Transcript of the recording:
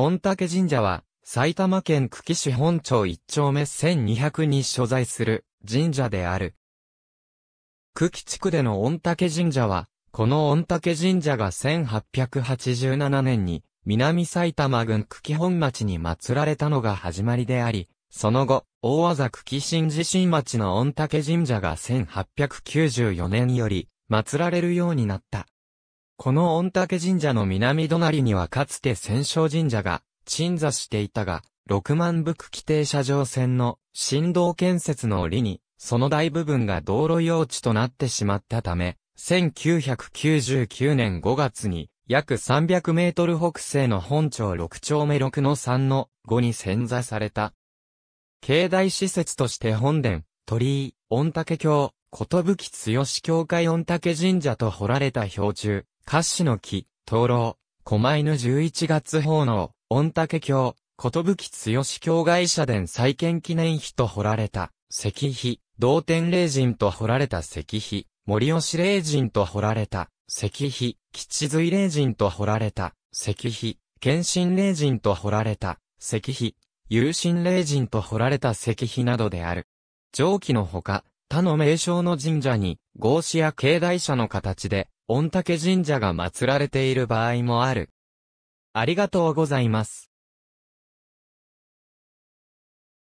御嶽神社は、埼玉県久喜市本町1丁目1200に所在する神社である。久喜地区での御嶽神社は、この御嶽神社が1887年に南埼玉郡久喜本町に祀られたのが始まりであり、その後、大和久喜新地新町の御嶽神社が1894年より祀られるようになった。この御嶽神社の南隣にはかつて戦勝神社が鎮座していたが、六万部規定車上線の振動建設の折に、その大部分が道路用地となってしまったため、1999年5月に約300メートル北西の本町6丁目6の3の5に潜座された。境内施設として本殿、鳥居、御嶽橋、ことぶき強し教会御嶽神社と彫られた標柱、褐の木、灯籠、狛犬11月奉納、御嶽橋、ことぶき強し境社殿再建記念碑と掘られた、石碑、同天霊人と掘られた石碑、森吉霊人と掘られた、石碑、吉髄霊人と掘られた、石碑、献身霊人と掘られた、石碑、有心霊人と掘られた石碑などである。上記のほか、他の名称の神社に、合祀や境内社の形で、御嶽神社が祀られている場合もある。ありがとうございます。